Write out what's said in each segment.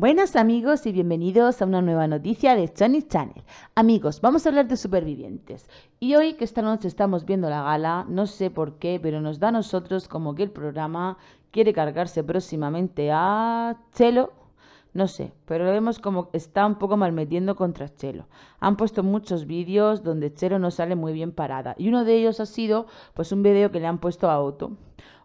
Buenas amigos y bienvenidos a una nueva noticia de Johnny Channel. Amigos, vamos a hablar de supervivientes. Y hoy que esta noche estamos viendo la gala, no sé por qué, pero nos da a nosotros como que el programa quiere cargarse próximamente a Chelo. No sé, pero lo vemos como está un poco mal metiendo contra Chelo. Han puesto muchos vídeos donde Chelo no sale muy bien parada. Y uno de ellos ha sido pues un vídeo que le han puesto a Otto.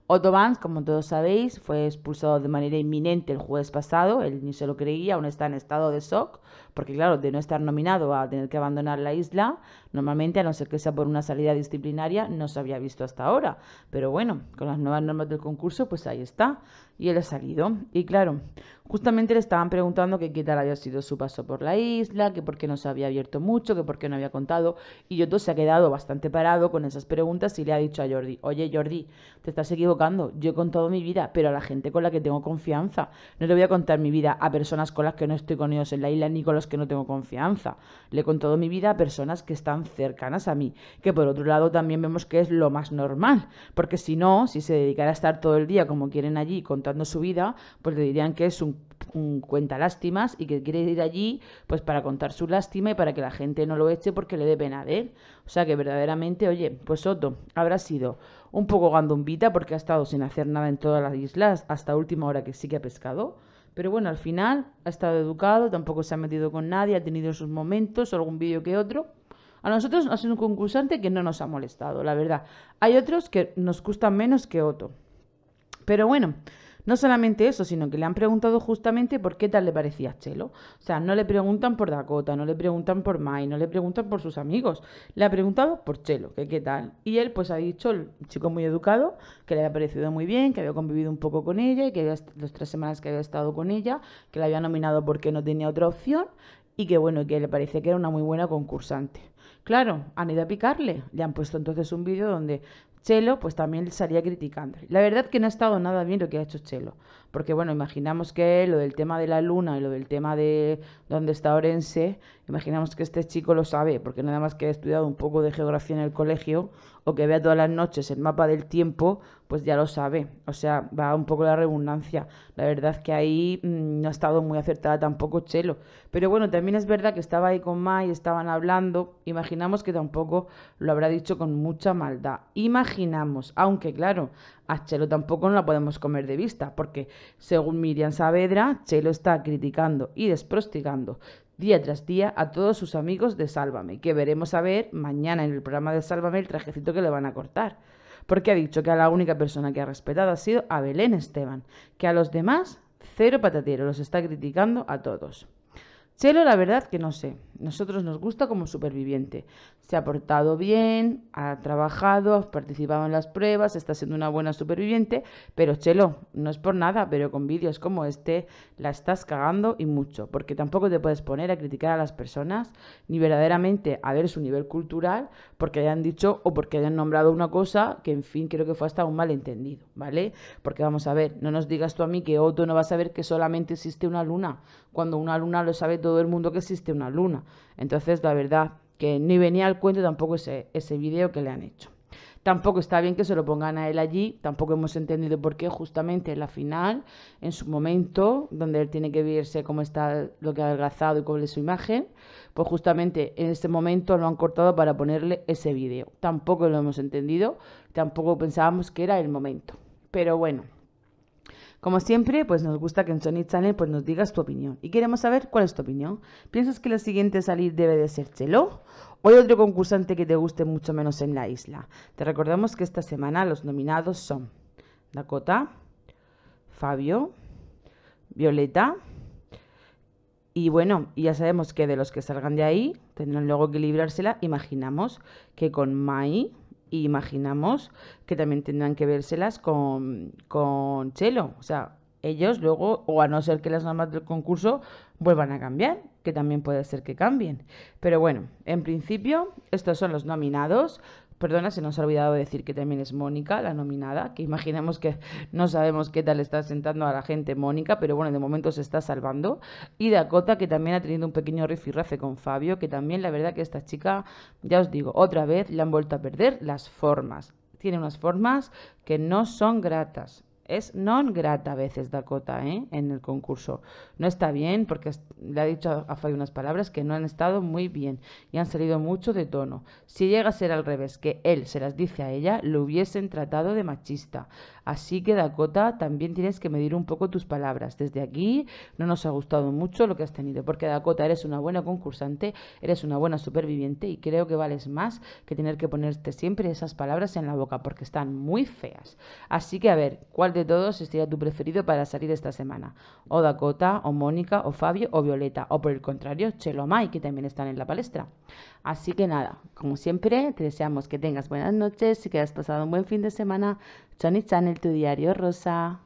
Otto como todos sabéis, fue expulsado de manera inminente el jueves pasado, él ni se lo creía, aún está en estado de shock, porque claro, de no estar nominado a tener que abandonar la isla, normalmente a no ser que sea por una salida disciplinaria, no se había visto hasta ahora. Pero bueno, con las nuevas normas del concurso, pues ahí está, y él ha salido. Y claro, Justamente le estaban preguntando que qué tal había sido su paso por la isla, que por qué no se había abierto mucho, que por qué no había contado. Y Yoto se ha quedado bastante parado con esas preguntas y le ha dicho a Jordi, oye Jordi, te estás equivocando, yo he contado mi vida, pero a la gente con la que tengo confianza. No le voy a contar mi vida a personas con las que no estoy con ellos en la isla ni con las que no tengo confianza. Le he contado mi vida a personas que están cercanas a mí, que por otro lado también vemos que es lo más normal, porque si no, si se dedicara a estar todo el día como quieren allí contando su vida, pues le dirían que es un cuenta lástimas y que quiere ir allí pues para contar su lástima y para que la gente no lo eche porque le dé pena de él. O sea que verdaderamente, oye, pues Otto habrá sido un poco gandumbita porque ha estado sin hacer nada en todas las islas hasta última hora que sí que ha pescado. Pero bueno, al final ha estado educado, tampoco se ha metido con nadie, ha tenido sus momentos, algún vídeo que otro. A nosotros ha sido un concursante que no nos ha molestado, la verdad. Hay otros que nos gustan menos que Otto Pero bueno, no solamente eso, sino que le han preguntado justamente por qué tal le parecía Chelo. O sea, no le preguntan por Dakota, no le preguntan por Mai, no le preguntan por sus amigos. Le ha preguntado por Chelo, que qué tal. Y él pues ha dicho, el chico muy educado, que le había parecido muy bien, que había convivido un poco con ella y que las tres semanas que había estado con ella, que la había nominado porque no tenía otra opción y que bueno, que le parece que era una muy buena concursante. Claro, han ido a picarle. Le han puesto entonces un vídeo donde Chelo, pues también salía criticando. La verdad que no ha estado nada bien lo que ha hecho Chelo, porque bueno, imaginamos que lo del tema de la luna y lo del tema de dónde está Orense, imaginamos que este chico lo sabe, porque nada más que ha estudiado un poco de geografía en el colegio o que vea todas las noches el mapa del tiempo, pues ya lo sabe. O sea, va un poco la redundancia. La verdad que ahí mm, no ha estado muy acertada tampoco Chelo. Pero bueno, también es verdad que estaba ahí con Mai, estaban hablando, imaginamos que tampoco lo habrá dicho con mucha maldad imaginamos. Aunque, claro, a Chelo tampoco no la podemos comer de vista, porque según Miriam Saavedra, Chelo está criticando y desprostigando día tras día a todos sus amigos de Sálvame, que veremos a ver mañana en el programa de Sálvame el trajecito que le van a cortar. Porque ha dicho que a la única persona que ha respetado ha sido a Belén Esteban, que a los demás, cero patatero, los está criticando a todos. Chelo, la verdad que no sé. Nosotros nos gusta como superviviente. Se ha portado bien, ha trabajado, ha participado en las pruebas, está siendo una buena superviviente, pero Chelo, no es por nada, pero con vídeos como este la estás cagando y mucho, porque tampoco te puedes poner a criticar a las personas ni verdaderamente a ver su nivel cultural porque hayan dicho o porque hayan nombrado una cosa que, en fin, creo que fue hasta un malentendido, ¿vale? Porque vamos a ver, no nos digas tú a mí que Otto no va a saber que solamente existe una luna, cuando una luna lo sabe todo el mundo que existe una luna. Entonces, la verdad que ni venía al cuento tampoco ese, ese vídeo que le han hecho. Tampoco está bien que se lo pongan a él allí, tampoco hemos entendido por qué justamente en la final, en su momento, donde él tiene que verse cómo está lo que ha adelgazado y cuál es su imagen, pues justamente en ese momento lo han cortado para ponerle ese vídeo. Tampoco lo hemos entendido, tampoco pensábamos que era el momento. Pero bueno, como siempre, pues nos gusta que en Sony Channel pues nos digas tu opinión. Y queremos saber cuál es tu opinión. ¿Piensas que la siguiente salir debe de ser Chelo? ¿O hay otro concursante que te guste mucho menos en la isla? Te recordamos que esta semana los nominados son Dakota, Fabio, Violeta. Y bueno, ya sabemos que de los que salgan de ahí tendrán luego que librársela. Imaginamos que con Mai y imaginamos que también tendrán que vérselas con, con Chelo. O sea, ellos luego, o a no ser que las normas del concurso vuelvan a cambiar, que también puede ser que cambien. Pero bueno, en principio, estos son los nominados. Perdona, se nos ha olvidado decir que también es Mónica, la nominada, que imaginamos que no sabemos qué tal está sentando a la gente Mónica, pero bueno, de momento se está salvando. Y Dakota, que también ha tenido un pequeño rifirrafe con Fabio, que también la verdad que esta chica, ya os digo, otra vez le han vuelto a perder las formas. Tiene unas formas que no son gratas. Es non grata a veces Dakota ¿eh? en el concurso. No está bien porque le ha dicho a Fay unas palabras que no han estado muy bien y han salido mucho de tono. Si llega a ser al revés, que él se las dice a ella, lo hubiesen tratado de machista. Así que Dakota, también tienes que medir un poco tus palabras. Desde aquí no nos ha gustado mucho lo que has tenido, porque Dakota, eres una buena concursante, eres una buena superviviente y creo que vales más que tener que ponerte siempre esas palabras en la boca, porque están muy feas. Así que a ver, ¿cuál de todos sería tu preferido para salir esta semana? O Dakota, o Mónica, o Fabio, o Violeta, o por el contrario, Chelo Mai que también están en la palestra. Así que nada, como siempre, te deseamos que tengas buenas noches y que hayas pasado un buen fin de semana. Chani Channel, tu diario rosa.